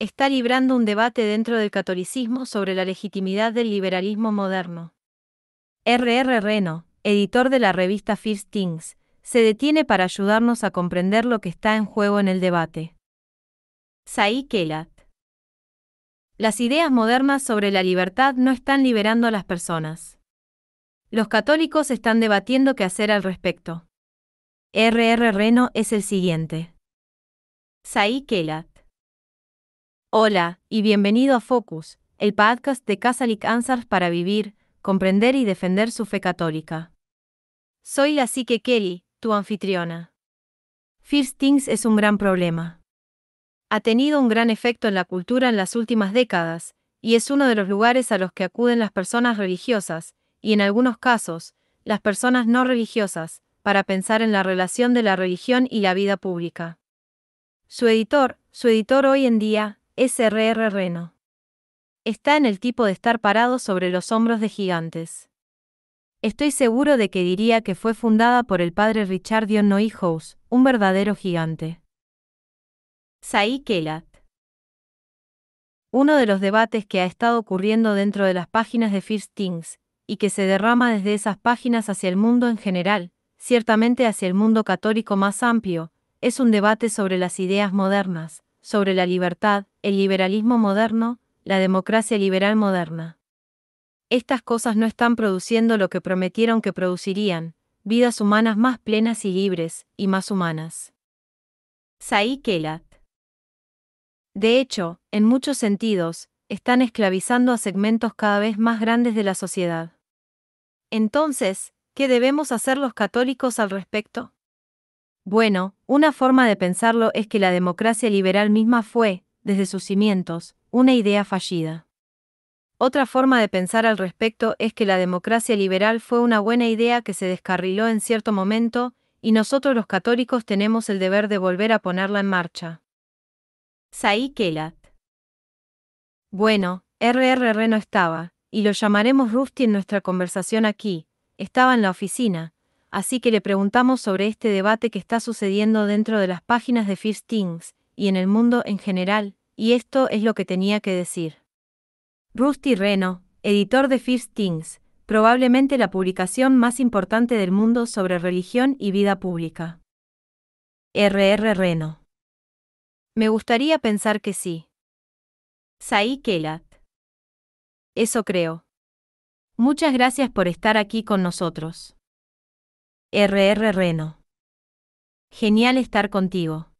está librando un debate dentro del catolicismo sobre la legitimidad del liberalismo moderno. R.R. Reno, editor de la revista First Things, se detiene para ayudarnos a comprender lo que está en juego en el debate. Saí Kelat. Las ideas modernas sobre la libertad no están liberando a las personas. Los católicos están debatiendo qué hacer al respecto. R.R. Reno es el siguiente. Saí Kelat. Hola, y bienvenido a Focus, el podcast de Catholic Answers para vivir, comprender y defender su fe católica. Soy la Psique Kelly, tu anfitriona. First Things es un gran problema. Ha tenido un gran efecto en la cultura en las últimas décadas, y es uno de los lugares a los que acuden las personas religiosas, y en algunos casos, las personas no religiosas, para pensar en la relación de la religión y la vida pública. Su editor, su editor hoy en día, SRR Reno. Está en el tipo de estar parado sobre los hombros de gigantes. Estoy seguro de que diría que fue fundada por el padre Richard Dion House, un verdadero gigante. Saí Kelat. Uno de los debates que ha estado ocurriendo dentro de las páginas de First Things, y que se derrama desde esas páginas hacia el mundo en general, ciertamente hacia el mundo católico más amplio, es un debate sobre las ideas modernas, sobre la libertad, el liberalismo moderno, la democracia liberal moderna. Estas cosas no están produciendo lo que prometieron que producirían, vidas humanas más plenas y libres, y más humanas. Saí Kelat. De hecho, en muchos sentidos, están esclavizando a segmentos cada vez más grandes de la sociedad. Entonces, ¿qué debemos hacer los católicos al respecto? Bueno, una forma de pensarlo es que la democracia liberal misma fue, desde sus cimientos, una idea fallida. Otra forma de pensar al respecto es que la democracia liberal fue una buena idea que se descarriló en cierto momento, y nosotros los católicos tenemos el deber de volver a ponerla en marcha. Saí Kelat. Bueno, RRR no estaba, y lo llamaremos Rusty en nuestra conversación aquí, estaba en la oficina, así que le preguntamos sobre este debate que está sucediendo dentro de las páginas de First Things, y en el mundo en general, y esto es lo que tenía que decir. Rusty Reno, editor de First Things, probablemente la publicación más importante del mundo sobre religión y vida pública. R.R. Reno. Me gustaría pensar que sí. Saí Kelat. Eso creo. Muchas gracias por estar aquí con nosotros. RR Reno. Genial estar contigo.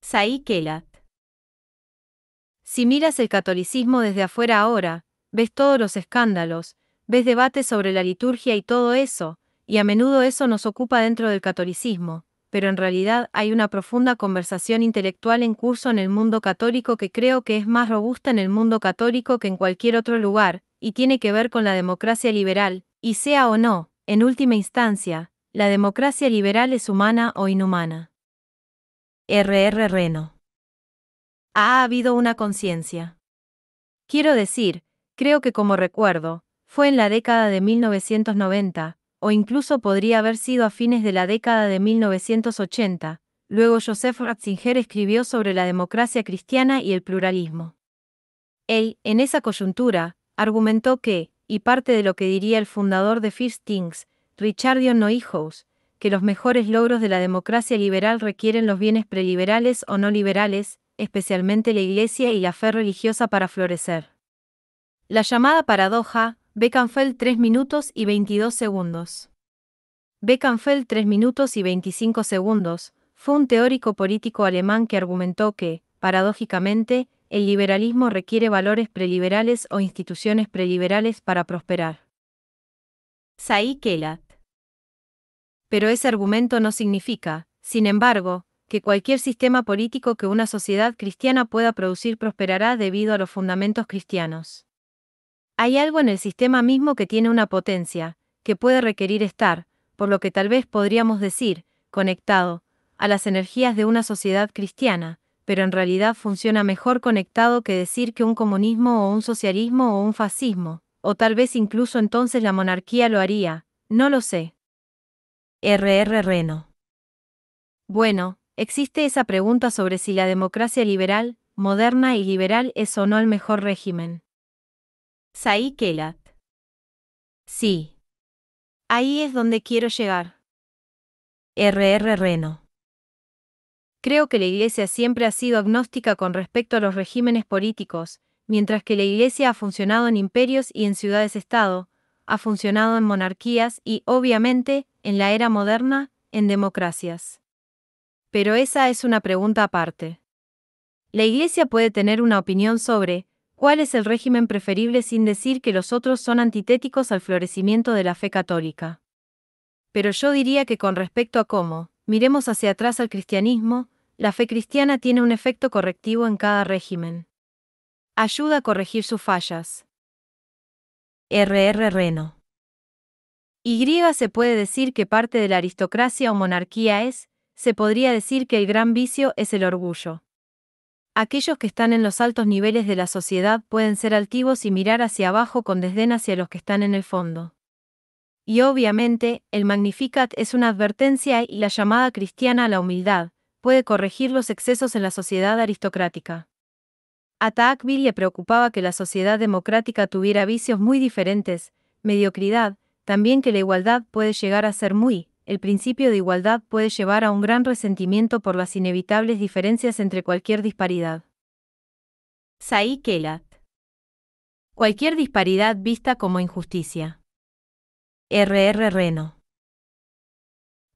Saí Kelat. Si miras el catolicismo desde afuera ahora, ves todos los escándalos, ves debates sobre la liturgia y todo eso, y a menudo eso nos ocupa dentro del catolicismo, pero en realidad hay una profunda conversación intelectual en curso en el mundo católico que creo que es más robusta en el mundo católico que en cualquier otro lugar, y tiene que ver con la democracia liberal, y sea o no, en última instancia, la democracia liberal es humana o inhumana. RR Reno. Ha habido una conciencia. Quiero decir, creo que como recuerdo, fue en la década de 1990, o incluso podría haber sido a fines de la década de 1980, luego Joseph Ratzinger escribió sobre la democracia cristiana y el pluralismo. Él, en esa coyuntura, argumentó que, y parte de lo que diría el fundador de First Things, Richard Neuhaus, que los mejores logros de la democracia liberal requieren los bienes preliberales o no liberales, especialmente la Iglesia y la fe religiosa para florecer. La llamada paradoja, Beckenfeld 3 minutos y 22 segundos. Beckenfeld 3 minutos y 25 segundos, fue un teórico político alemán que argumentó que, paradójicamente, el liberalismo requiere valores preliberales o instituciones preliberales para prosperar. Saí Kelat. Pero ese argumento no significa, sin embargo, que cualquier sistema político que una sociedad cristiana pueda producir prosperará debido a los fundamentos cristianos. Hay algo en el sistema mismo que tiene una potencia, que puede requerir estar, por lo que tal vez podríamos decir, conectado, a las energías de una sociedad cristiana, pero en realidad funciona mejor conectado que decir que un comunismo o un socialismo o un fascismo, o tal vez incluso entonces la monarquía lo haría, no lo sé. RR Reno. Bueno, existe esa pregunta sobre si la democracia liberal, moderna y liberal es o no el mejor régimen. Saí Kelat. Sí. Ahí es donde quiero llegar. RR Reno. Creo que la Iglesia siempre ha sido agnóstica con respecto a los regímenes políticos, mientras que la Iglesia ha funcionado en imperios y en ciudades-estado, ha funcionado en monarquías y, obviamente, en la era moderna, en democracias. Pero esa es una pregunta aparte. La Iglesia puede tener una opinión sobre cuál es el régimen preferible sin decir que los otros son antitéticos al florecimiento de la fe católica. Pero yo diría que con respecto a cómo, Miremos hacia atrás al cristianismo, la fe cristiana tiene un efecto correctivo en cada régimen. Ayuda a corregir sus fallas. RR Reno. Y se puede decir que parte de la aristocracia o monarquía es, se podría decir que el gran vicio es el orgullo. Aquellos que están en los altos niveles de la sociedad pueden ser altivos y mirar hacia abajo con desdén hacia los que están en el fondo. Y obviamente, el Magnificat es una advertencia y la llamada cristiana a la humildad, puede corregir los excesos en la sociedad aristocrática. A le preocupaba que la sociedad democrática tuviera vicios muy diferentes, mediocridad, también que la igualdad puede llegar a ser muy, el principio de igualdad puede llevar a un gran resentimiento por las inevitables diferencias entre cualquier disparidad. Saí Kelat. Cualquier disparidad vista como injusticia. RR Reno.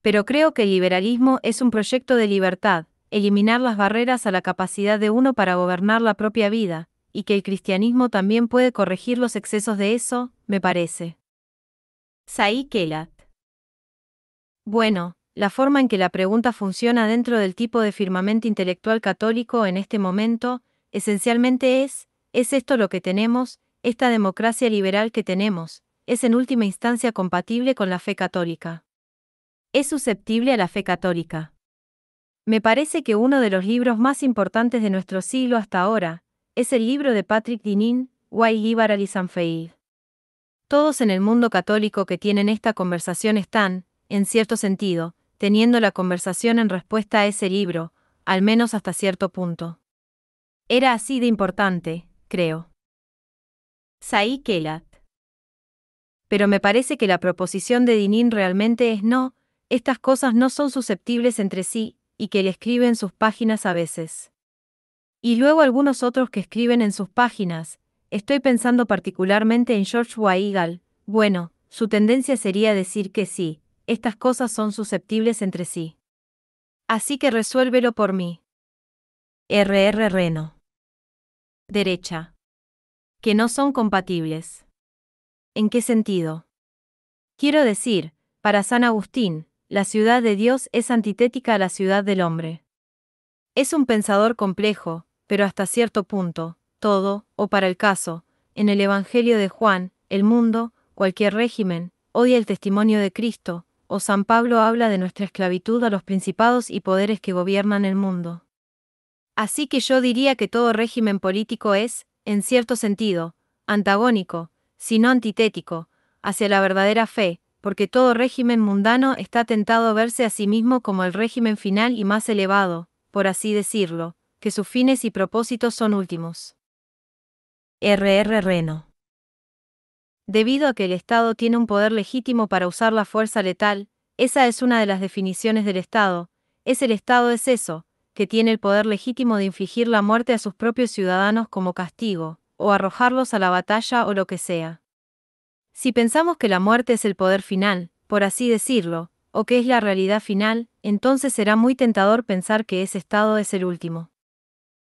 Pero creo que el liberalismo es un proyecto de libertad, eliminar las barreras a la capacidad de uno para gobernar la propia vida, y que el cristianismo también puede corregir los excesos de eso, me parece. Saí Kelat. Bueno, la forma en que la pregunta funciona dentro del tipo de firmamento intelectual católico en este momento, esencialmente es, ¿es esto lo que tenemos, esta democracia liberal que tenemos, es en última instancia compatible con la fe católica. Es susceptible a la fe católica. Me parece que uno de los libros más importantes de nuestro siglo hasta ahora es el libro de Patrick Dinin, Why Liberal is Sanfeil. Todos en el mundo católico que tienen esta conversación están, en cierto sentido, teniendo la conversación en respuesta a ese libro, al menos hasta cierto punto. Era así de importante, creo. Saí Kelat pero me parece que la proposición de Dinin realmente es no, estas cosas no son susceptibles entre sí, y que le escribe en sus páginas a veces. Y luego algunos otros que escriben en sus páginas, estoy pensando particularmente en George Weigel, bueno, su tendencia sería decir que sí, estas cosas son susceptibles entre sí. Así que resuélvelo por mí. RR Reno. Derecha. Que no son compatibles. ¿En qué sentido? Quiero decir, para San Agustín, la ciudad de Dios es antitética a la ciudad del hombre. Es un pensador complejo, pero hasta cierto punto, todo, o para el caso, en el Evangelio de Juan, el mundo, cualquier régimen, odia el testimonio de Cristo, o San Pablo habla de nuestra esclavitud a los principados y poderes que gobiernan el mundo. Así que yo diría que todo régimen político es, en cierto sentido, antagónico, sino antitético, hacia la verdadera fe, porque todo régimen mundano está tentado a verse a sí mismo como el régimen final y más elevado, por así decirlo, que sus fines y propósitos son últimos. RR Reno. Debido a que el Estado tiene un poder legítimo para usar la fuerza letal, esa es una de las definiciones del Estado, es el Estado es eso, que tiene el poder legítimo de infligir la muerte a sus propios ciudadanos como castigo, o arrojarlos a la batalla o lo que sea. Si pensamos que la muerte es el poder final, por así decirlo, o que es la realidad final, entonces será muy tentador pensar que ese estado es el último.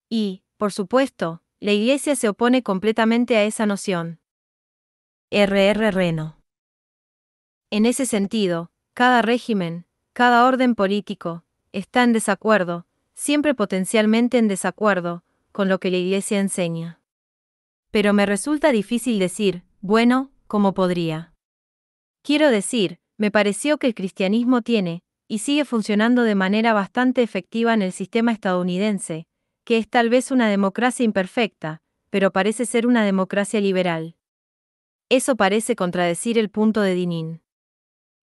Y, por supuesto, la Iglesia se opone completamente a esa noción. RR Reno. En ese sentido, cada régimen, cada orden político, está en desacuerdo, siempre potencialmente en desacuerdo, con lo que la Iglesia enseña. Pero me resulta difícil decir, bueno, como podría. Quiero decir, me pareció que el cristianismo tiene, y sigue funcionando de manera bastante efectiva en el sistema estadounidense, que es tal vez una democracia imperfecta, pero parece ser una democracia liberal. Eso parece contradecir el punto de Dinin.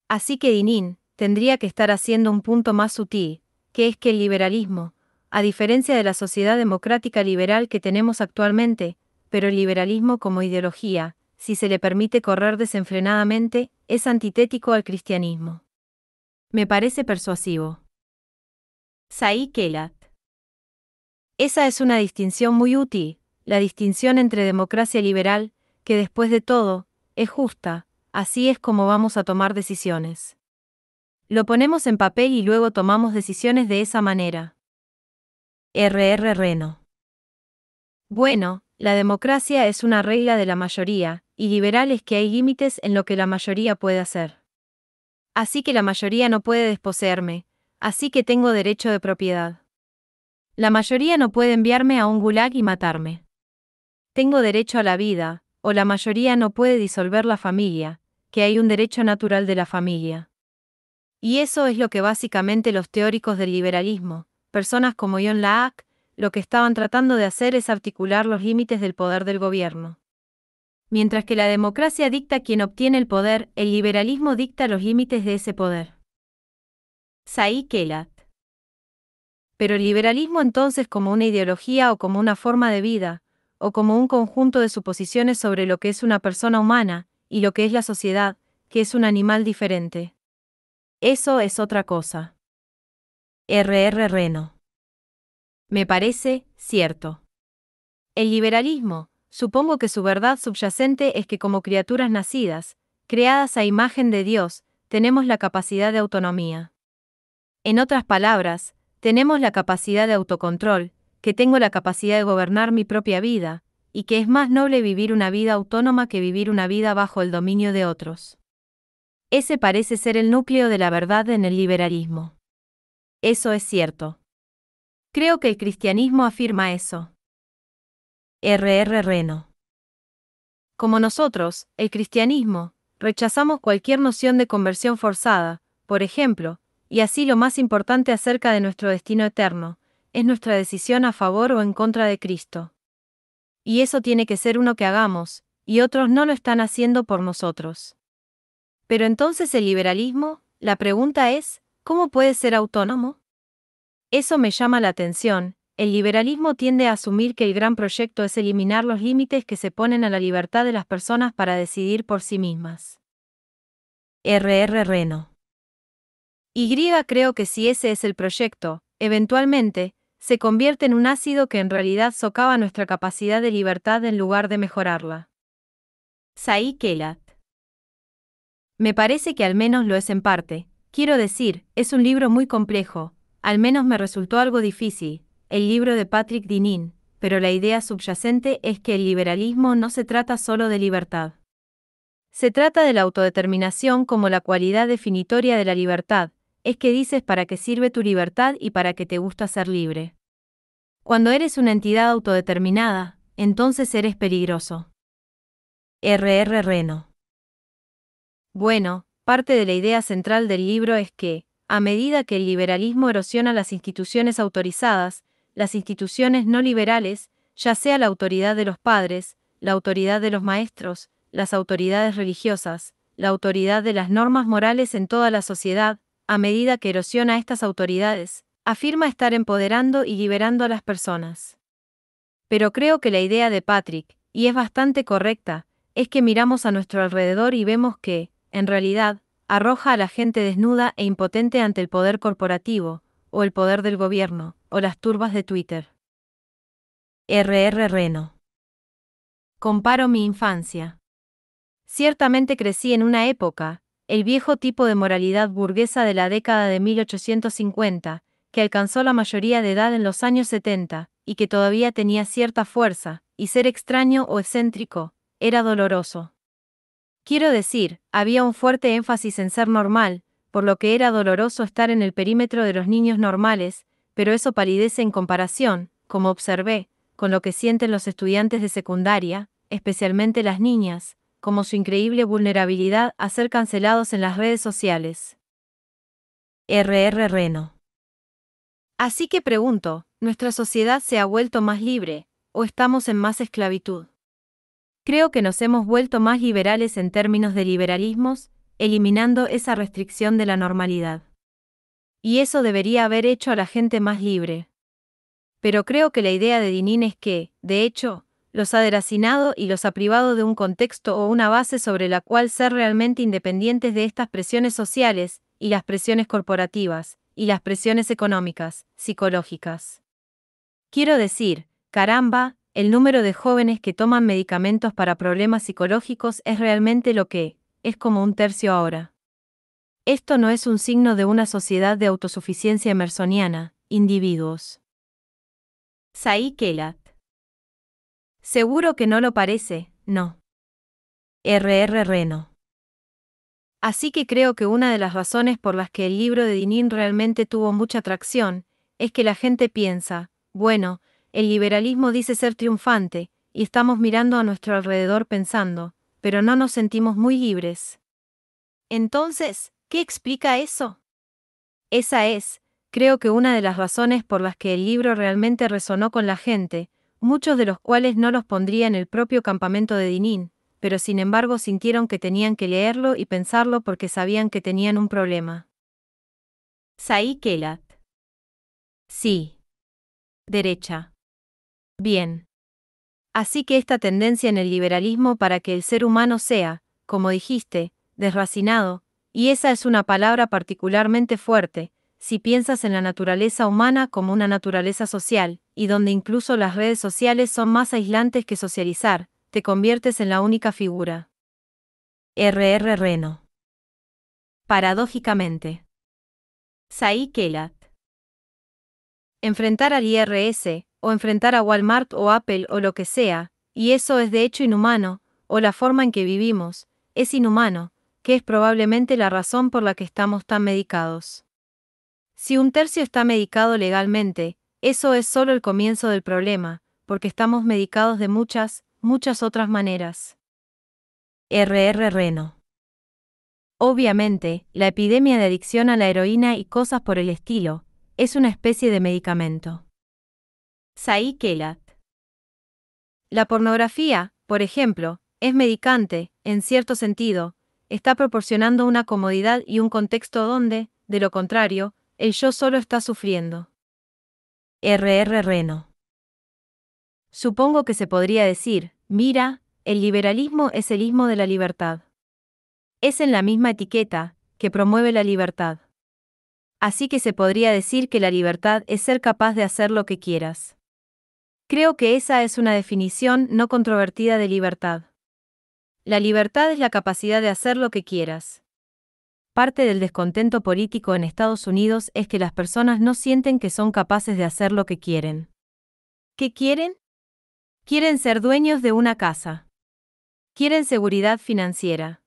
Así que Dinin tendría que estar haciendo un punto más sutil, que es que el liberalismo, a diferencia de la sociedad democrática liberal que tenemos actualmente, pero el liberalismo como ideología, si se le permite correr desenfrenadamente, es antitético al cristianismo. Me parece persuasivo. Saí Kelat. Esa es una distinción muy útil, la distinción entre democracia liberal, que después de todo, es justa, así es como vamos a tomar decisiones. Lo ponemos en papel y luego tomamos decisiones de esa manera. RR Reno. Bueno, la democracia es una regla de la mayoría, y liberal es que hay límites en lo que la mayoría puede hacer. Así que la mayoría no puede desposeerme, así que tengo derecho de propiedad. La mayoría no puede enviarme a un gulag y matarme. Tengo derecho a la vida, o la mayoría no puede disolver la familia, que hay un derecho natural de la familia. Y eso es lo que básicamente los teóricos del liberalismo, personas como John laak lo que estaban tratando de hacer es articular los límites del poder del gobierno. Mientras que la democracia dicta quien obtiene el poder, el liberalismo dicta los límites de ese poder. Saí Kelat. Pero el liberalismo entonces como una ideología o como una forma de vida, o como un conjunto de suposiciones sobre lo que es una persona humana, y lo que es la sociedad, que es un animal diferente. Eso es otra cosa. R.R. Reno. Me parece cierto. El liberalismo, supongo que su verdad subyacente es que como criaturas nacidas, creadas a imagen de Dios, tenemos la capacidad de autonomía. En otras palabras, tenemos la capacidad de autocontrol, que tengo la capacidad de gobernar mi propia vida, y que es más noble vivir una vida autónoma que vivir una vida bajo el dominio de otros. Ese parece ser el núcleo de la verdad en el liberalismo. Eso es cierto. Creo que el cristianismo afirma eso. R.R. Reno. Como nosotros, el cristianismo, rechazamos cualquier noción de conversión forzada, por ejemplo, y así lo más importante acerca de nuestro destino eterno, es nuestra decisión a favor o en contra de Cristo. Y eso tiene que ser uno que hagamos, y otros no lo están haciendo por nosotros. Pero entonces el liberalismo, la pregunta es, ¿cómo puede ser autónomo? Eso me llama la atención, el liberalismo tiende a asumir que el gran proyecto es eliminar los límites que se ponen a la libertad de las personas para decidir por sí mismas. RR Reno. Y creo que si ese es el proyecto, eventualmente, se convierte en un ácido que en realidad socava nuestra capacidad de libertad en lugar de mejorarla. Saí Kelat. Me parece que al menos lo es en parte. Quiero decir, es un libro muy complejo, al menos me resultó algo difícil, el libro de Patrick Dinin, pero la idea subyacente es que el liberalismo no se trata solo de libertad. Se trata de la autodeterminación como la cualidad definitoria de la libertad, es que dices para qué sirve tu libertad y para qué te gusta ser libre. Cuando eres una entidad autodeterminada, entonces eres peligroso. RR Reno. Bueno, parte de la idea central del libro es que, a medida que el liberalismo erosiona las instituciones autorizadas, las instituciones no liberales, ya sea la autoridad de los padres, la autoridad de los maestros, las autoridades religiosas, la autoridad de las normas morales en toda la sociedad, a medida que erosiona estas autoridades, afirma estar empoderando y liberando a las personas. Pero creo que la idea de Patrick, y es bastante correcta, es que miramos a nuestro alrededor y vemos que, en realidad, arroja a la gente desnuda e impotente ante el poder corporativo, o el poder del gobierno, o las turbas de Twitter. RR Reno. Comparo mi infancia. Ciertamente crecí en una época, el viejo tipo de moralidad burguesa de la década de 1850, que alcanzó la mayoría de edad en los años 70, y que todavía tenía cierta fuerza, y ser extraño o excéntrico, era doloroso. Quiero decir, había un fuerte énfasis en ser normal, por lo que era doloroso estar en el perímetro de los niños normales, pero eso palidece en comparación, como observé, con lo que sienten los estudiantes de secundaria, especialmente las niñas, como su increíble vulnerabilidad a ser cancelados en las redes sociales. RR Reno. Así que pregunto, ¿nuestra sociedad se ha vuelto más libre, o estamos en más esclavitud? Creo que nos hemos vuelto más liberales en términos de liberalismos, eliminando esa restricción de la normalidad. Y eso debería haber hecho a la gente más libre. Pero creo que la idea de Dinin es que, de hecho, los ha deracinado y los ha privado de un contexto o una base sobre la cual ser realmente independientes de estas presiones sociales, y las presiones corporativas, y las presiones económicas, psicológicas. Quiero decir, caramba, el número de jóvenes que toman medicamentos para problemas psicológicos es realmente lo que, es como un tercio ahora. Esto no es un signo de una sociedad de autosuficiencia emersoniana, individuos. Saí Kelat. Seguro que no lo parece, no. RR Reno. Así que creo que una de las razones por las que el libro de Dinin realmente tuvo mucha atracción es que la gente piensa, bueno, el liberalismo dice ser triunfante, y estamos mirando a nuestro alrededor pensando, pero no nos sentimos muy libres. Entonces, ¿qué explica eso? Esa es, creo que una de las razones por las que el libro realmente resonó con la gente, muchos de los cuales no los pondría en el propio campamento de Dinín, pero sin embargo sintieron que tenían que leerlo y pensarlo porque sabían que tenían un problema. Saí Kelat. Sí. Derecha bien. Así que esta tendencia en el liberalismo para que el ser humano sea, como dijiste, desracinado, y esa es una palabra particularmente fuerte, si piensas en la naturaleza humana como una naturaleza social, y donde incluso las redes sociales son más aislantes que socializar, te conviertes en la única figura. R.R. Reno. Paradójicamente. Saí Kelat. Enfrentar al IRS, o enfrentar a Walmart o Apple o lo que sea, y eso es de hecho inhumano, o la forma en que vivimos, es inhumano, que es probablemente la razón por la que estamos tan medicados. Si un tercio está medicado legalmente, eso es solo el comienzo del problema, porque estamos medicados de muchas, muchas otras maneras. RR Reno. Obviamente, la epidemia de adicción a la heroína y cosas por el estilo, es una especie de medicamento. Kelat. La pornografía, por ejemplo, es medicante, en cierto sentido, está proporcionando una comodidad y un contexto donde, de lo contrario, el yo solo está sufriendo. RR Reno. Supongo que se podría decir, mira, el liberalismo es el ismo de la libertad. Es en la misma etiqueta, que promueve la libertad. Así que se podría decir que la libertad es ser capaz de hacer lo que quieras. Creo que esa es una definición no controvertida de libertad. La libertad es la capacidad de hacer lo que quieras. Parte del descontento político en Estados Unidos es que las personas no sienten que son capaces de hacer lo que quieren. ¿Qué quieren? Quieren ser dueños de una casa. Quieren seguridad financiera.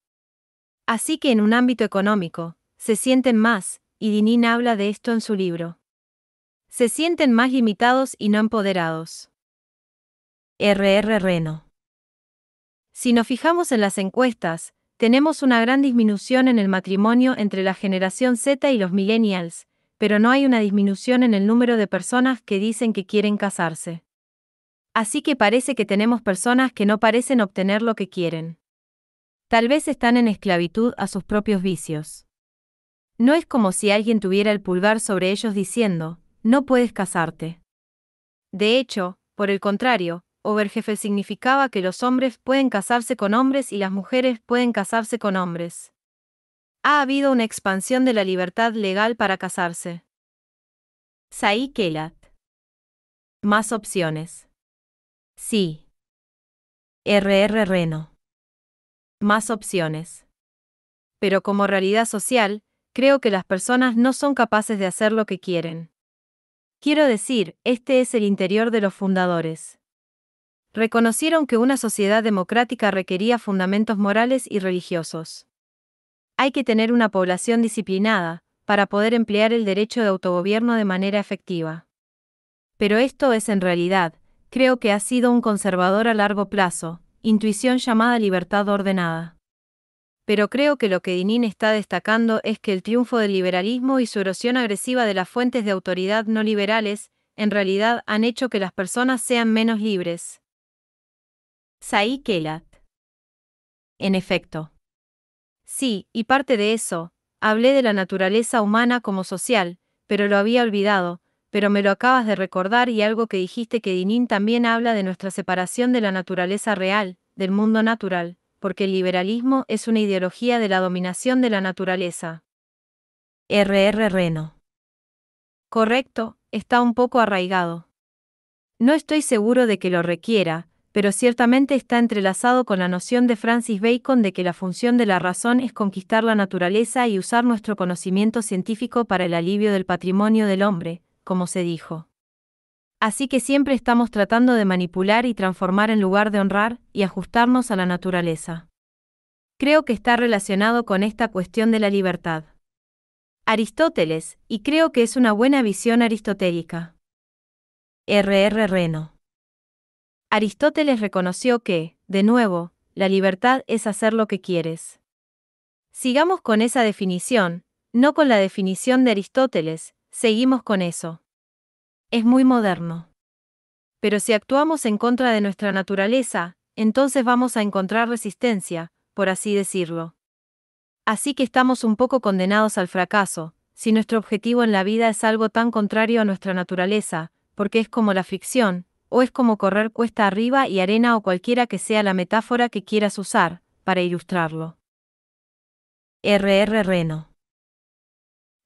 Así que en un ámbito económico, se sienten más, y Dinin habla de esto en su libro. Se sienten más limitados y no empoderados. RR Reno. Si nos fijamos en las encuestas, tenemos una gran disminución en el matrimonio entre la generación Z y los millennials, pero no hay una disminución en el número de personas que dicen que quieren casarse. Así que parece que tenemos personas que no parecen obtener lo que quieren. Tal vez están en esclavitud a sus propios vicios. No es como si alguien tuviera el pulgar sobre ellos diciendo, no puedes casarte. De hecho, por el contrario, Oberjefe significaba que los hombres pueden casarse con hombres y las mujeres pueden casarse con hombres. Ha habido una expansión de la libertad legal para casarse. Saí Kelat. Más opciones. Sí. RR Reno. Más opciones. Pero como realidad social, creo que las personas no son capaces de hacer lo que quieren. Quiero decir, este es el interior de los fundadores reconocieron que una sociedad democrática requería fundamentos morales y religiosos. Hay que tener una población disciplinada, para poder emplear el derecho de autogobierno de manera efectiva. Pero esto es en realidad, creo que ha sido un conservador a largo plazo, intuición llamada libertad ordenada. Pero creo que lo que Dinin está destacando es que el triunfo del liberalismo y su erosión agresiva de las fuentes de autoridad no liberales, en realidad han hecho que las personas sean menos libres. Saí Kelat. En efecto. Sí, y parte de eso, hablé de la naturaleza humana como social, pero lo había olvidado, pero me lo acabas de recordar y algo que dijiste que Dinin también habla de nuestra separación de la naturaleza real, del mundo natural, porque el liberalismo es una ideología de la dominación de la naturaleza. RR Reno. Correcto, está un poco arraigado. No estoy seguro de que lo requiera, pero ciertamente está entrelazado con la noción de Francis Bacon de que la función de la razón es conquistar la naturaleza y usar nuestro conocimiento científico para el alivio del patrimonio del hombre, como se dijo. Así que siempre estamos tratando de manipular y transformar en lugar de honrar y ajustarnos a la naturaleza. Creo que está relacionado con esta cuestión de la libertad. Aristóteles, y creo que es una buena visión aristotélica. R.R. Reno Aristóteles reconoció que, de nuevo, la libertad es hacer lo que quieres. Sigamos con esa definición, no con la definición de Aristóteles, seguimos con eso. Es muy moderno. Pero si actuamos en contra de nuestra naturaleza, entonces vamos a encontrar resistencia, por así decirlo. Así que estamos un poco condenados al fracaso, si nuestro objetivo en la vida es algo tan contrario a nuestra naturaleza, porque es como la ficción o es como correr cuesta arriba y arena o cualquiera que sea la metáfora que quieras usar, para ilustrarlo. RR Reno.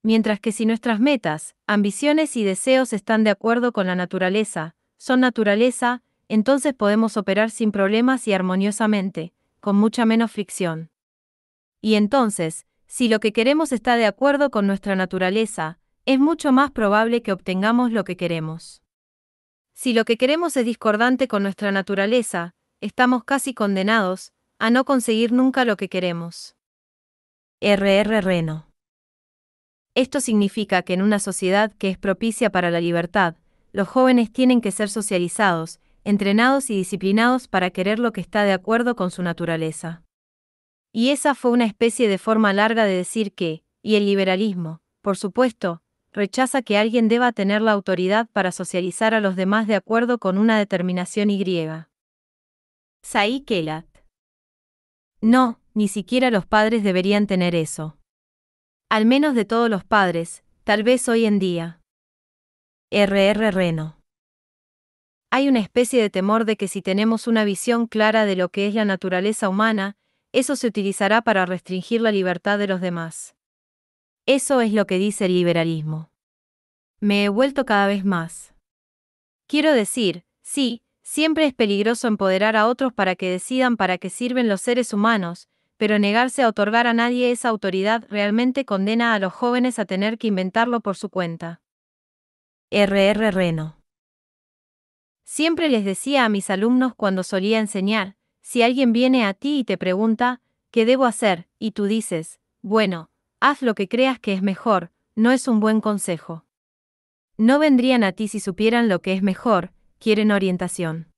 Mientras que si nuestras metas, ambiciones y deseos están de acuerdo con la naturaleza, son naturaleza, entonces podemos operar sin problemas y armoniosamente, con mucha menos fricción. Y entonces, si lo que queremos está de acuerdo con nuestra naturaleza, es mucho más probable que obtengamos lo que queremos. Si lo que queremos es discordante con nuestra naturaleza, estamos casi condenados a no conseguir nunca lo que queremos. RR Reno. Esto significa que en una sociedad que es propicia para la libertad, los jóvenes tienen que ser socializados, entrenados y disciplinados para querer lo que está de acuerdo con su naturaleza. Y esa fue una especie de forma larga de decir que, y el liberalismo, por supuesto, rechaza que alguien deba tener la autoridad para socializar a los demás de acuerdo con una determinación y. Saí Kelat. No, ni siquiera los padres deberían tener eso. Al menos de todos los padres, tal vez hoy en día. RR Reno. Hay una especie de temor de que si tenemos una visión clara de lo que es la naturaleza humana, eso se utilizará para restringir la libertad de los demás. Eso es lo que dice el liberalismo. Me he vuelto cada vez más. Quiero decir, sí, siempre es peligroso empoderar a otros para que decidan para qué sirven los seres humanos, pero negarse a otorgar a nadie esa autoridad realmente condena a los jóvenes a tener que inventarlo por su cuenta. RR Reno. Siempre les decía a mis alumnos cuando solía enseñar, si alguien viene a ti y te pregunta, ¿qué debo hacer? y tú dices, bueno, haz lo que creas que es mejor, no es un buen consejo. No vendrían a ti si supieran lo que es mejor, quieren orientación.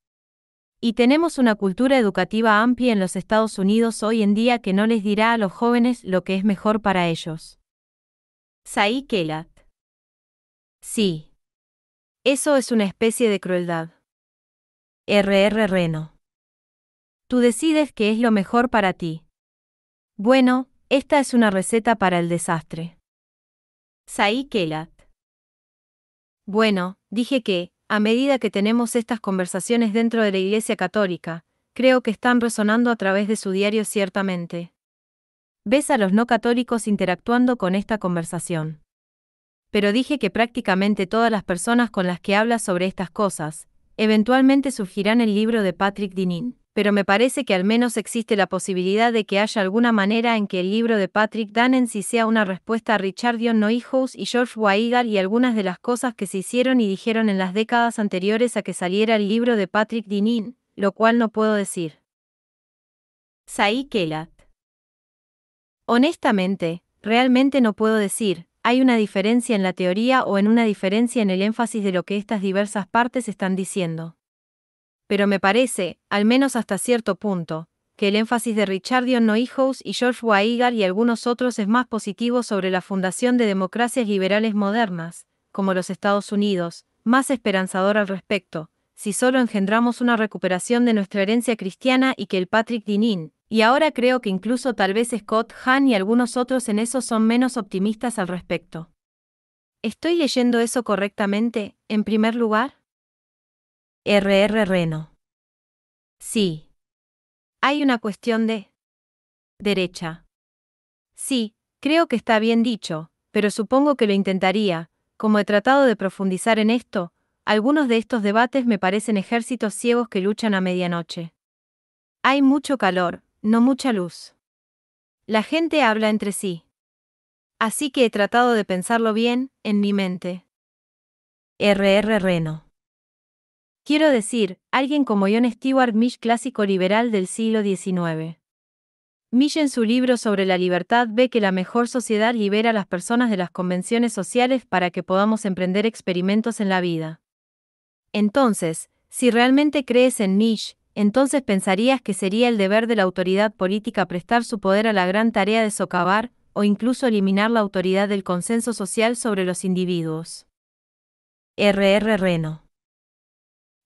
Y tenemos una cultura educativa amplia en los Estados Unidos hoy en día que no les dirá a los jóvenes lo que es mejor para ellos. Saí Kelat. Sí. Eso es una especie de crueldad. RR Reno. Tú decides qué es lo mejor para ti. Bueno, esta es una receta para el desastre. Saí Kelat. Bueno, dije que, a medida que tenemos estas conversaciones dentro de la Iglesia Católica, creo que están resonando a través de su diario ciertamente. Ves a los no católicos interactuando con esta conversación. Pero dije que prácticamente todas las personas con las que hablas sobre estas cosas, Eventualmente surgirán el libro de Patrick Dinin, pero me parece que al menos existe la posibilidad de que haya alguna manera en que el libro de Patrick sí sea una respuesta a Richard Dion Neuhaus y George Weigar y algunas de las cosas que se hicieron y dijeron en las décadas anteriores a que saliera el libro de Patrick Dinin, lo cual no puedo decir. Saí Kelat. Honestamente, realmente no puedo decir, hay una diferencia en la teoría o en una diferencia en el énfasis de lo que estas diversas partes están diciendo. Pero me parece, al menos hasta cierto punto, que el énfasis de Richardion Neuhaus y George Weigar y algunos otros es más positivo sobre la fundación de democracias liberales modernas, como los Estados Unidos, más esperanzador al respecto, si solo engendramos una recuperación de nuestra herencia cristiana y que el Patrick Dinin, y ahora creo que incluso tal vez Scott Hahn y algunos otros en eso son menos optimistas al respecto. ¿Estoy leyendo eso correctamente, en primer lugar? RR Reno. Sí. Hay una cuestión de... derecha. Sí, creo que está bien dicho, pero supongo que lo intentaría, como he tratado de profundizar en esto, algunos de estos debates me parecen ejércitos ciegos que luchan a medianoche. Hay mucho calor, no mucha luz. La gente habla entre sí. Así que he tratado de pensarlo bien, en mi mente. RR Reno. Quiero decir, alguien como John Stewart Mill clásico liberal del siglo XIX. Mill en su libro sobre la libertad ve que la mejor sociedad libera a las personas de las convenciones sociales para que podamos emprender experimentos en la vida. Entonces, si realmente crees en Misch entonces pensarías que sería el deber de la autoridad política prestar su poder a la gran tarea de socavar, o incluso eliminar la autoridad del consenso social sobre los individuos. RR Reno.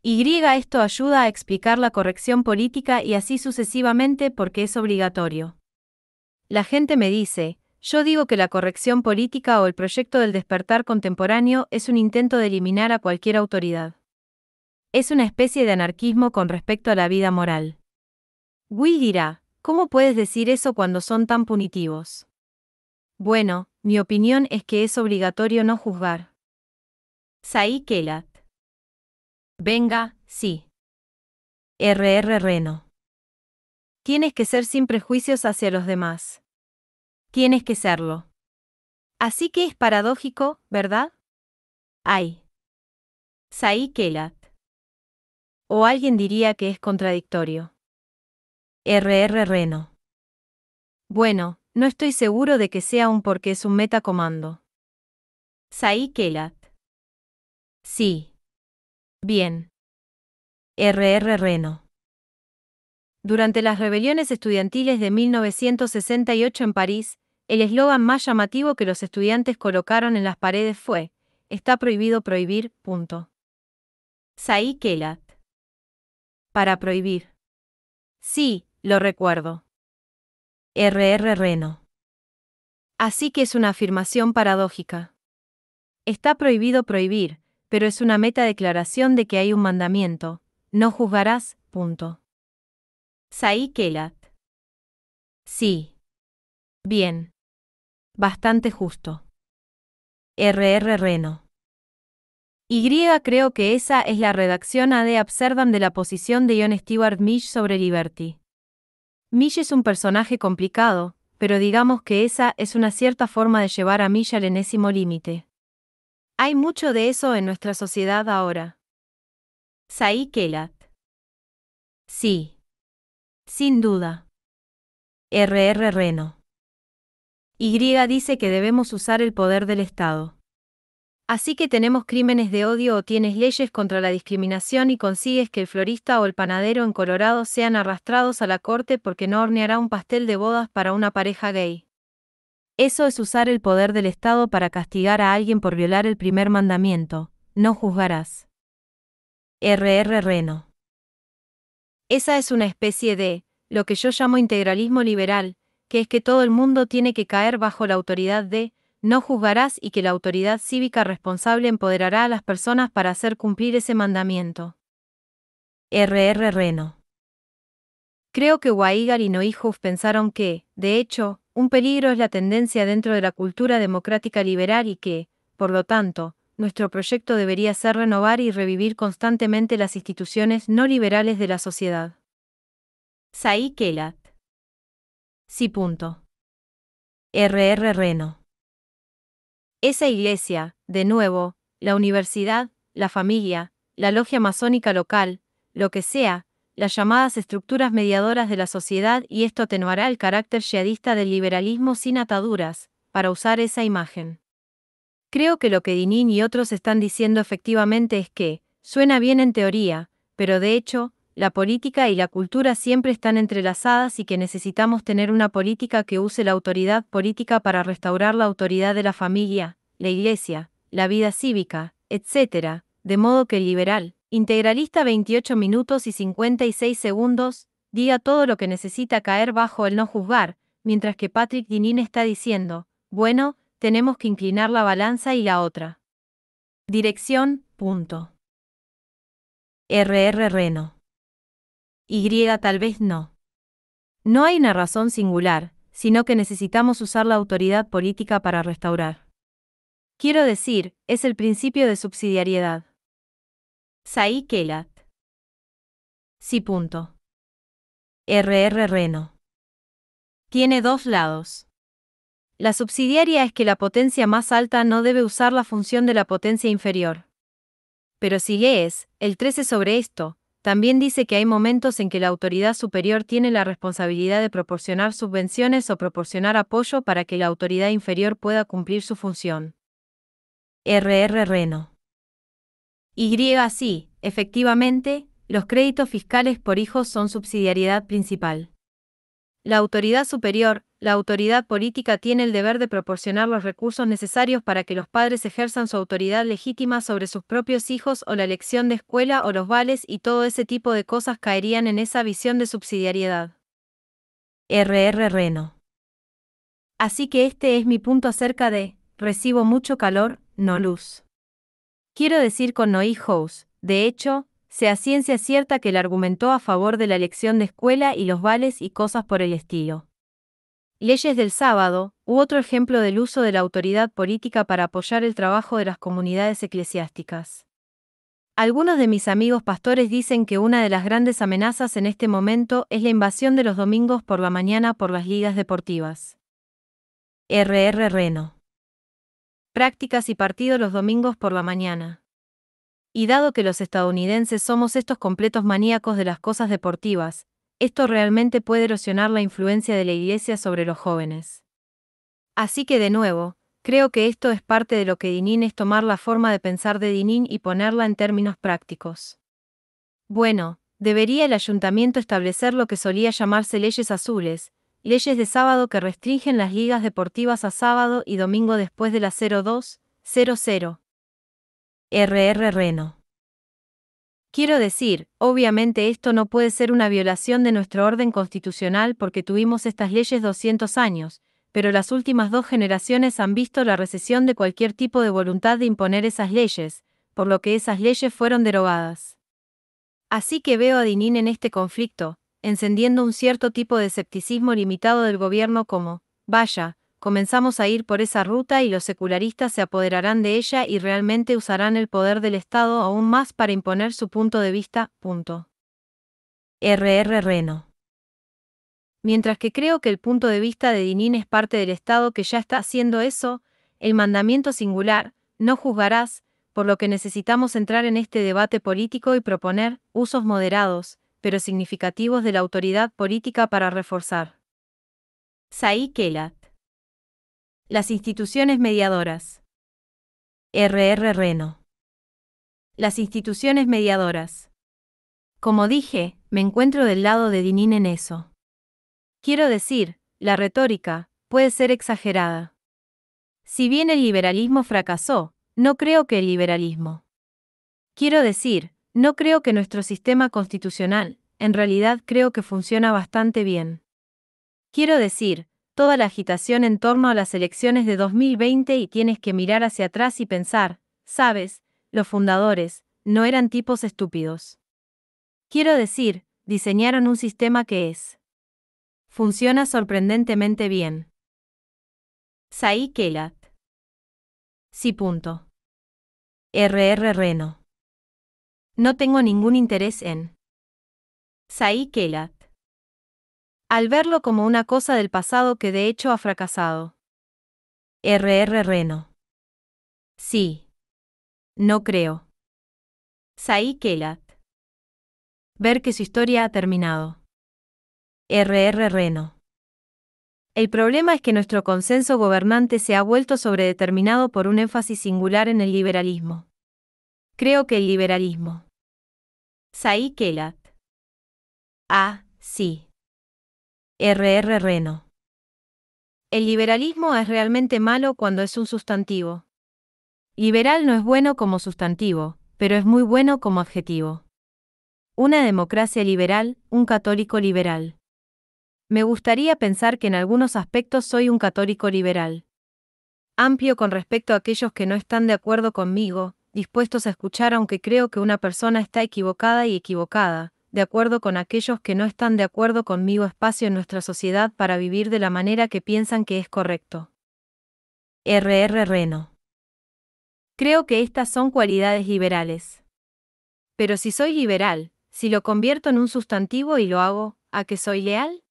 Y esto ayuda a explicar la corrección política y así sucesivamente porque es obligatorio. La gente me dice, yo digo que la corrección política o el proyecto del despertar contemporáneo es un intento de eliminar a cualquier autoridad es una especie de anarquismo con respecto a la vida moral. Will dirá, ¿cómo puedes decir eso cuando son tan punitivos? Bueno, mi opinión es que es obligatorio no juzgar. Saí Kelat. Venga, sí. RR Reno. Tienes que ser sin prejuicios hacia los demás. Tienes que serlo. Así que es paradójico, ¿verdad? Ay. Saí Kelat. O alguien diría que es contradictorio. RR Reno. Bueno, no estoy seguro de que sea un porque es un metacomando. Sai Kelat. Sí. Bien. RR Reno. Durante las rebeliones estudiantiles de 1968 en París, el eslogan más llamativo que los estudiantes colocaron en las paredes fue, está prohibido prohibir, punto. Saí Kelat. Para prohibir. Sí, lo recuerdo. RR Reno. Así que es una afirmación paradójica. Está prohibido prohibir, pero es una meta declaración de que hay un mandamiento. No juzgarás, punto. Saí Kelat. Sí. Bien. Bastante justo. RR Reno. Y creo que esa es la redacción AD Abserdam de la posición de John Stewart Mish sobre Liberty. Mill es un personaje complicado, pero digamos que esa es una cierta forma de llevar a Mish al enésimo límite. Hay mucho de eso en nuestra sociedad ahora. Saí Kelat. Sí. Sin duda. RR Reno. Y dice que debemos usar el poder del Estado. Así que tenemos crímenes de odio o tienes leyes contra la discriminación y consigues que el florista o el panadero en Colorado sean arrastrados a la corte porque no horneará un pastel de bodas para una pareja gay. Eso es usar el poder del Estado para castigar a alguien por violar el primer mandamiento, no juzgarás. RR Reno. Esa es una especie de, lo que yo llamo integralismo liberal, que es que todo el mundo tiene que caer bajo la autoridad de, no juzgarás y que la autoridad cívica responsable empoderará a las personas para hacer cumplir ese mandamiento. R.R. Reno. Creo que Weigar y Noijuf pensaron que, de hecho, un peligro es la tendencia dentro de la cultura democrática liberal y que, por lo tanto, nuestro proyecto debería ser renovar y revivir constantemente las instituciones no liberales de la sociedad. Saí Kelat. Sí. Punto. R.R. Reno. Esa iglesia, de nuevo, la universidad, la familia, la logia masónica local, lo que sea, las llamadas estructuras mediadoras de la sociedad y esto atenuará el carácter yihadista del liberalismo sin ataduras, para usar esa imagen. Creo que lo que Dinin y otros están diciendo efectivamente es que, suena bien en teoría, pero de hecho, la política y la cultura siempre están entrelazadas y que necesitamos tener una política que use la autoridad política para restaurar la autoridad de la familia, la iglesia, la vida cívica, etc., de modo que el liberal, integralista 28 minutos y 56 segundos, diga todo lo que necesita caer bajo el no juzgar, mientras que Patrick Dinin está diciendo, bueno, tenemos que inclinar la balanza y la otra. Dirección, punto. RR Reno. Y tal vez no. No hay una razón singular, sino que necesitamos usar la autoridad política para restaurar. Quiero decir, es el principio de subsidiariedad. Saí Kelat. Sí. Punto. RR Reno. Tiene dos lados. La subsidiaria es que la potencia más alta no debe usar la función de la potencia inferior. Pero si es, el 13 sobre esto, también dice que hay momentos en que la autoridad superior tiene la responsabilidad de proporcionar subvenciones o proporcionar apoyo para que la autoridad inferior pueda cumplir su función. RR Reno. Y así, efectivamente, los créditos fiscales por hijos son subsidiariedad principal. La autoridad superior, la autoridad política tiene el deber de proporcionar los recursos necesarios para que los padres ejerzan su autoridad legítima sobre sus propios hijos o la elección de escuela o los vales y todo ese tipo de cosas caerían en esa visión de subsidiariedad. RR Reno. Así que este es mi punto acerca de, recibo mucho calor, no luz. Quiero decir con no hijos, de hecho, sea ciencia cierta que él argumentó a favor de la elección de escuela y los vales y cosas por el estilo. Leyes del sábado, u otro ejemplo del uso de la autoridad política para apoyar el trabajo de las comunidades eclesiásticas. Algunos de mis amigos pastores dicen que una de las grandes amenazas en este momento es la invasión de los domingos por la mañana por las ligas deportivas. RR Reno. Prácticas y partido los domingos por la mañana. Y dado que los estadounidenses somos estos completos maníacos de las cosas deportivas, esto realmente puede erosionar la influencia de la Iglesia sobre los jóvenes. Así que de nuevo, creo que esto es parte de lo que Dinin es tomar la forma de pensar de Dinin y ponerla en términos prácticos. Bueno, debería el ayuntamiento establecer lo que solía llamarse leyes azules, leyes de sábado que restringen las ligas deportivas a sábado y domingo después de las 02, RR Reno. Quiero decir, obviamente esto no puede ser una violación de nuestro orden constitucional porque tuvimos estas leyes 200 años, pero las últimas dos generaciones han visto la recesión de cualquier tipo de voluntad de imponer esas leyes, por lo que esas leyes fueron derogadas. Así que veo a Dinin en este conflicto, encendiendo un cierto tipo de escepticismo limitado del gobierno como, vaya, comenzamos a ir por esa ruta y los secularistas se apoderarán de ella y realmente usarán el poder del Estado aún más para imponer su punto de vista. Punto. RR Reno. Mientras que creo que el punto de vista de Dinin es parte del Estado que ya está haciendo eso, el mandamiento singular, no juzgarás, por lo que necesitamos entrar en este debate político y proponer usos moderados, pero significativos de la autoridad política para reforzar. Saí Kela las instituciones mediadoras. RR Reno. Las instituciones mediadoras. Como dije, me encuentro del lado de Dinin en eso. Quiero decir, la retórica puede ser exagerada. Si bien el liberalismo fracasó, no creo que el liberalismo. Quiero decir, no creo que nuestro sistema constitucional, en realidad creo que funciona bastante bien. Quiero decir, toda la agitación en torno a las elecciones de 2020 y tienes que mirar hacia atrás y pensar, sabes, los fundadores, no eran tipos estúpidos. Quiero decir, diseñaron un sistema que es. Funciona sorprendentemente bien. Saí Kelat. Sí. Punto. RR Reno. No tengo ningún interés en. saí Kelat al verlo como una cosa del pasado que de hecho ha fracasado. RR Reno. Sí. No creo. Saí Kelat. Ver que su historia ha terminado. RR Reno. El problema es que nuestro consenso gobernante se ha vuelto sobredeterminado por un énfasis singular en el liberalismo. Creo que el liberalismo. Saí Kelat. Ah, sí. RR Reno. El liberalismo es realmente malo cuando es un sustantivo. Liberal no es bueno como sustantivo, pero es muy bueno como adjetivo. Una democracia liberal, un católico liberal. Me gustaría pensar que en algunos aspectos soy un católico liberal. Amplio con respecto a aquellos que no están de acuerdo conmigo, dispuestos a escuchar aunque creo que una persona está equivocada y equivocada, de acuerdo con aquellos que no están de acuerdo conmigo espacio en nuestra sociedad para vivir de la manera que piensan que es correcto. RR Reno. Creo que estas son cualidades liberales. Pero si soy liberal, si lo convierto en un sustantivo y lo hago, ¿a qué soy leal?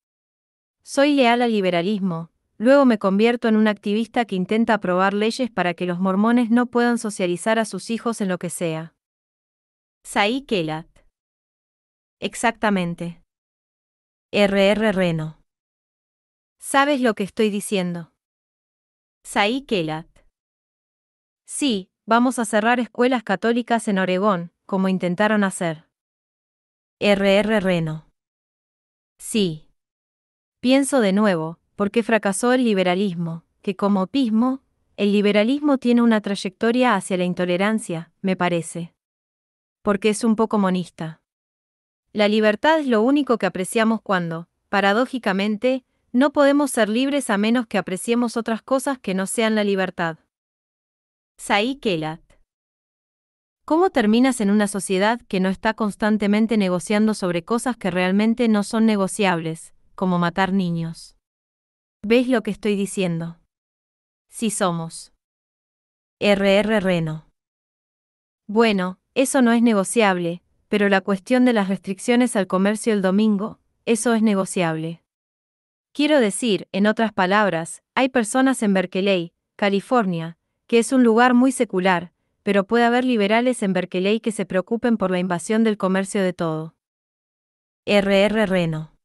Soy leal al liberalismo, luego me convierto en un activista que intenta aprobar leyes para que los mormones no puedan socializar a sus hijos en lo que sea. Saí Kela, Exactamente. RR Reno. ¿Sabes lo que estoy diciendo? Saí Kelat. Sí, vamos a cerrar escuelas católicas en Oregón, como intentaron hacer. RR Reno. Sí. Pienso de nuevo, porque fracasó el liberalismo, que como pismo, el liberalismo tiene una trayectoria hacia la intolerancia, me parece. Porque es un poco monista. La libertad es lo único que apreciamos cuando, paradójicamente, no podemos ser libres a menos que apreciemos otras cosas que no sean la libertad. Saí Kelat. ¿Cómo terminas en una sociedad que no está constantemente negociando sobre cosas que realmente no son negociables, como matar niños? ¿Ves lo que estoy diciendo? Si sí somos. RR Reno. Bueno, eso no es negociable, pero la cuestión de las restricciones al comercio el domingo, eso es negociable. Quiero decir, en otras palabras, hay personas en Berkeley, California, que es un lugar muy secular, pero puede haber liberales en Berkeley que se preocupen por la invasión del comercio de todo. RR Reno.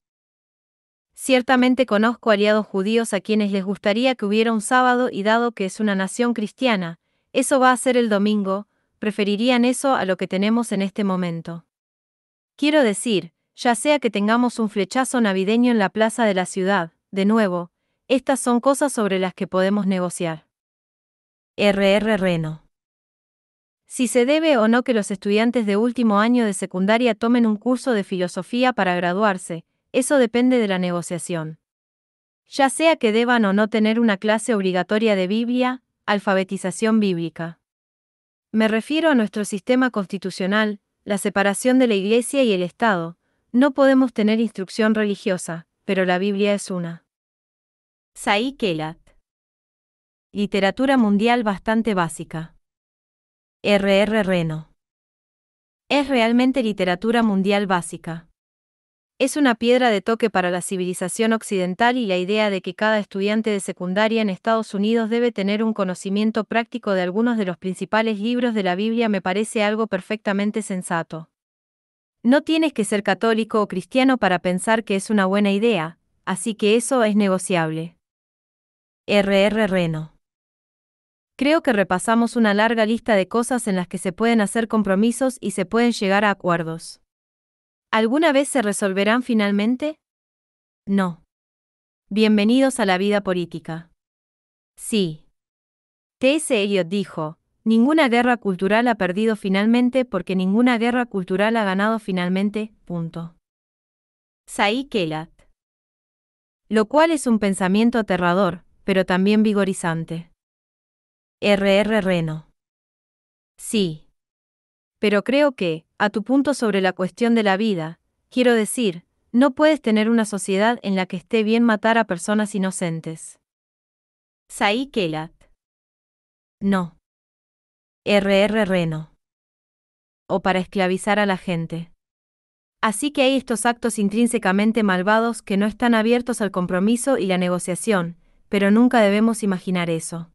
Ciertamente conozco aliados judíos a quienes les gustaría que hubiera un sábado y dado que es una nación cristiana, eso va a ser el domingo, preferirían eso a lo que tenemos en este momento. Quiero decir, ya sea que tengamos un flechazo navideño en la plaza de la ciudad, de nuevo, estas son cosas sobre las que podemos negociar. RR Reno. Si se debe o no que los estudiantes de último año de secundaria tomen un curso de filosofía para graduarse, eso depende de la negociación. Ya sea que deban o no tener una clase obligatoria de Biblia, alfabetización bíblica. Me refiero a nuestro sistema constitucional, la separación de la Iglesia y el Estado. No podemos tener instrucción religiosa, pero la Biblia es una. Saí Kelat. Literatura mundial bastante básica. R.R. Reno. Es realmente literatura mundial básica es una piedra de toque para la civilización occidental y la idea de que cada estudiante de secundaria en Estados Unidos debe tener un conocimiento práctico de algunos de los principales libros de la Biblia me parece algo perfectamente sensato. No tienes que ser católico o cristiano para pensar que es una buena idea, así que eso es negociable. RR Reno. Creo que repasamos una larga lista de cosas en las que se pueden hacer compromisos y se pueden llegar a acuerdos. ¿Alguna vez se resolverán finalmente? No. Bienvenidos a la vida política. Sí. T.S. Eliot dijo, ninguna guerra cultural ha perdido finalmente porque ninguna guerra cultural ha ganado finalmente, punto. Saí Kelat. Lo cual es un pensamiento aterrador, pero también vigorizante. R.R. Reno. Sí. Pero creo que, a tu punto sobre la cuestión de la vida, quiero decir, no puedes tener una sociedad en la que esté bien matar a personas inocentes. Saí Kelat. No. RR Reno. O para esclavizar a la gente. Así que hay estos actos intrínsecamente malvados que no están abiertos al compromiso y la negociación, pero nunca debemos imaginar eso.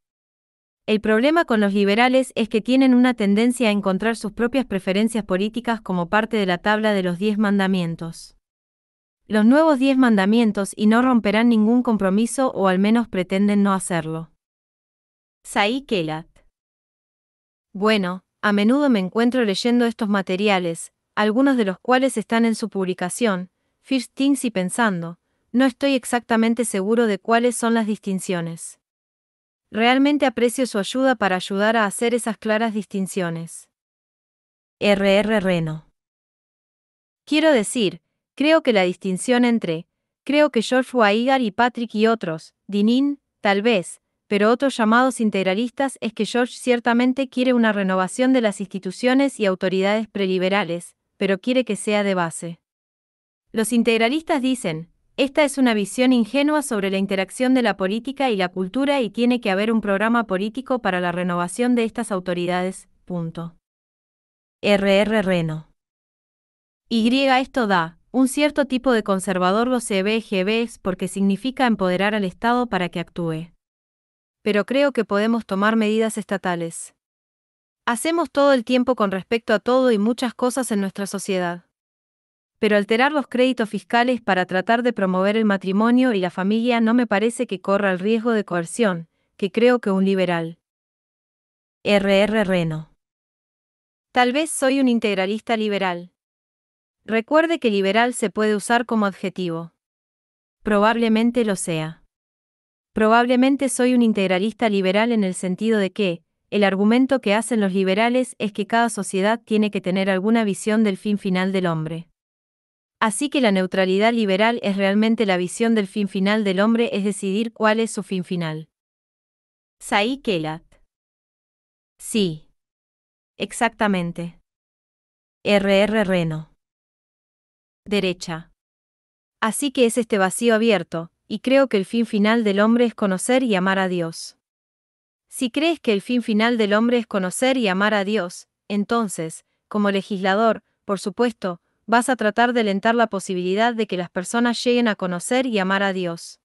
El problema con los liberales es que tienen una tendencia a encontrar sus propias preferencias políticas como parte de la tabla de los diez mandamientos. Los nuevos diez mandamientos y no romperán ningún compromiso o al menos pretenden no hacerlo. Saí Kelat. Bueno, a menudo me encuentro leyendo estos materiales, algunos de los cuales están en su publicación, First Things y Pensando, no estoy exactamente seguro de cuáles son las distinciones. Realmente aprecio su ayuda para ayudar a hacer esas claras distinciones. RR Reno. Quiero decir, creo que la distinción entre, creo que George Weigar y Patrick y otros, Dinin, tal vez, pero otros llamados integralistas es que George ciertamente quiere una renovación de las instituciones y autoridades preliberales, pero quiere que sea de base. Los integralistas dicen, esta es una visión ingenua sobre la interacción de la política y la cultura y tiene que haber un programa político para la renovación de estas autoridades. RR Reno. Y esto da, un cierto tipo de conservador lo CBGB e porque significa empoderar al Estado para que actúe. Pero creo que podemos tomar medidas estatales. Hacemos todo el tiempo con respecto a todo y muchas cosas en nuestra sociedad pero alterar los créditos fiscales para tratar de promover el matrimonio y la familia no me parece que corra el riesgo de coerción, que creo que un liberal. RR Reno. Tal vez soy un integralista liberal. Recuerde que liberal se puede usar como adjetivo. Probablemente lo sea. Probablemente soy un integralista liberal en el sentido de que, el argumento que hacen los liberales es que cada sociedad tiene que tener alguna visión del fin final del hombre. Así que la neutralidad liberal es realmente la visión del fin final del hombre, es decidir cuál es su fin final. Saí Kelat. Sí. Exactamente. RR Reno. Derecha. Así que es este vacío abierto, y creo que el fin final del hombre es conocer y amar a Dios. Si crees que el fin final del hombre es conocer y amar a Dios, entonces, como legislador, por supuesto, vas a tratar de alentar la posibilidad de que las personas lleguen a conocer y amar a Dios.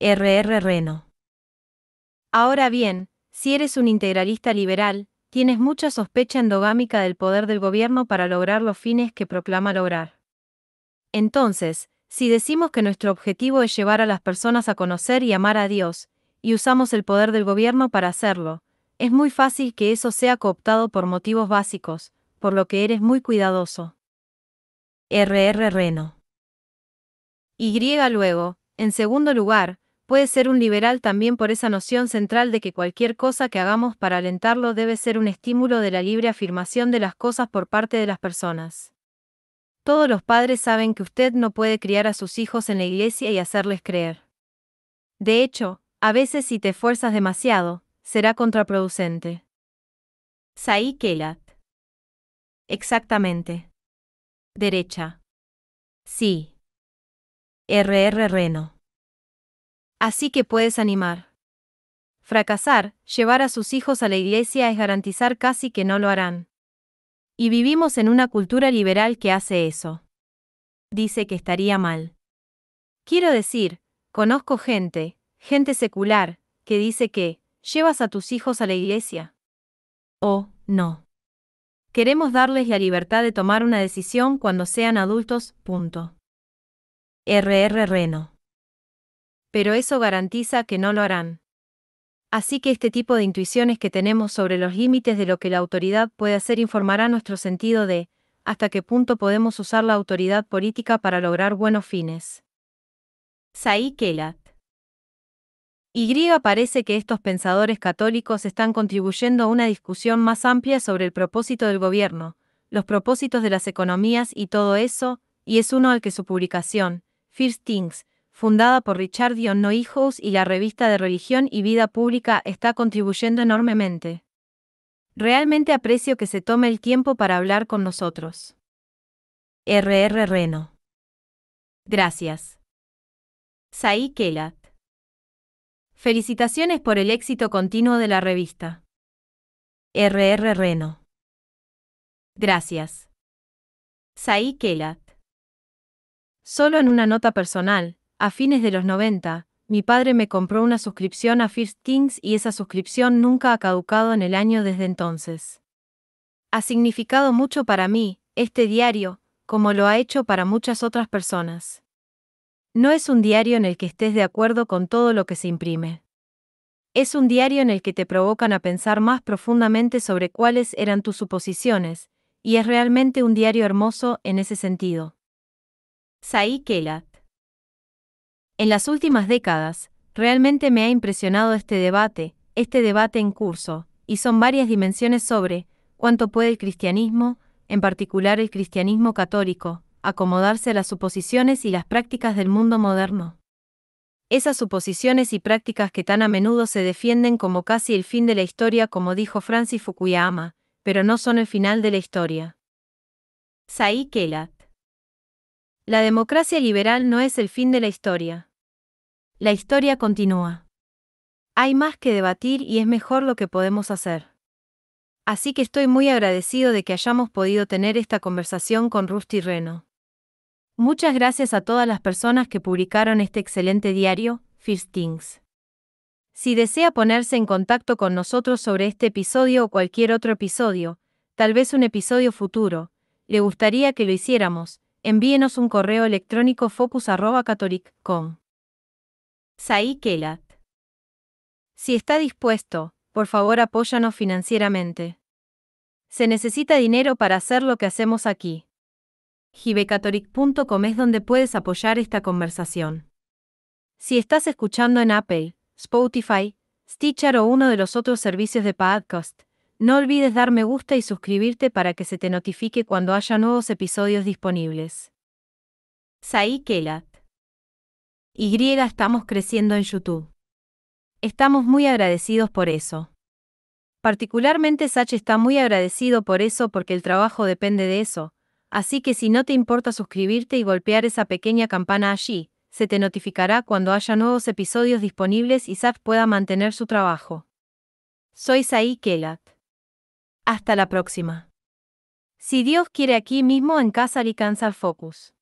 R.R. Reno. Ahora bien, si eres un integralista liberal, tienes mucha sospecha endogámica del poder del gobierno para lograr los fines que proclama lograr. Entonces, si decimos que nuestro objetivo es llevar a las personas a conocer y amar a Dios, y usamos el poder del gobierno para hacerlo, es muy fácil que eso sea cooptado por motivos básicos, por lo que eres muy cuidadoso. RR Reno. Y luego, en segundo lugar, puede ser un liberal también por esa noción central de que cualquier cosa que hagamos para alentarlo debe ser un estímulo de la libre afirmación de las cosas por parte de las personas. Todos los padres saben que usted no puede criar a sus hijos en la iglesia y hacerles creer. De hecho, a veces si te esfuerzas demasiado, será contraproducente. Saí Kelat. Exactamente. Derecha. Sí. RR Reno. Así que puedes animar. Fracasar, llevar a sus hijos a la iglesia es garantizar casi que no lo harán. Y vivimos en una cultura liberal que hace eso. Dice que estaría mal. Quiero decir, conozco gente, gente secular, que dice que, llevas a tus hijos a la iglesia. O, oh, no. Queremos darles la libertad de tomar una decisión cuando sean adultos. Punto. RR Reno. Pero eso garantiza que no lo harán. Así que este tipo de intuiciones que tenemos sobre los límites de lo que la autoridad puede hacer informará nuestro sentido de hasta qué punto podemos usar la autoridad política para lograr buenos fines. Saí Kela, y parece que estos pensadores católicos están contribuyendo a una discusión más amplia sobre el propósito del gobierno, los propósitos de las economías y todo eso, y es uno al que su publicación, First Things, fundada por Richard Dion Neuhaus y la revista de Religión y Vida Pública está contribuyendo enormemente. Realmente aprecio que se tome el tiempo para hablar con nosotros. RR Reno. Gracias. Saí Kela. Felicitaciones por el éxito continuo de la revista. RR Reno. Gracias. Saí Kelat. Solo en una nota personal, a fines de los 90, mi padre me compró una suscripción a First Kings y esa suscripción nunca ha caducado en el año desde entonces. Ha significado mucho para mí, este diario, como lo ha hecho para muchas otras personas. No es un diario en el que estés de acuerdo con todo lo que se imprime. Es un diario en el que te provocan a pensar más profundamente sobre cuáles eran tus suposiciones, y es realmente un diario hermoso en ese sentido. Saí Kelat. En las últimas décadas, realmente me ha impresionado este debate, este debate en curso, y son varias dimensiones sobre cuánto puede el cristianismo, en particular el cristianismo católico, acomodarse a las suposiciones y las prácticas del mundo moderno. Esas suposiciones y prácticas que tan a menudo se defienden como casi el fin de la historia, como dijo Francis Fukuyama, pero no son el final de la historia. Saí Kelat. La democracia liberal no es el fin de la historia. La historia continúa. Hay más que debatir y es mejor lo que podemos hacer. Así que estoy muy agradecido de que hayamos podido tener esta conversación con Rusty Reno. Muchas gracias a todas las personas que publicaron este excelente diario, First Things. Si desea ponerse en contacto con nosotros sobre este episodio o cualquier otro episodio, tal vez un episodio futuro, le gustaría que lo hiciéramos, envíenos un correo electrónico focus@catholic.com. Saí Kelat. Si está dispuesto, por favor apóyanos financieramente. Se necesita dinero para hacer lo que hacemos aquí jivecatoric.com es donde puedes apoyar esta conversación. Si estás escuchando en Apple, Spotify, Stitcher o uno de los otros servicios de podcast, no olvides dar me gusta y suscribirte para que se te notifique cuando haya nuevos episodios disponibles. Saí Kelat. Y estamos creciendo en YouTube. Estamos muy agradecidos por eso. Particularmente Sach está muy agradecido por eso porque el trabajo depende de eso, Así que si no te importa suscribirte y golpear esa pequeña campana allí, se te notificará cuando haya nuevos episodios disponibles y Zap pueda mantener su trabajo. Soy Ahí Kelat. Hasta la próxima. Si Dios quiere aquí mismo en Casa Cansar Focus.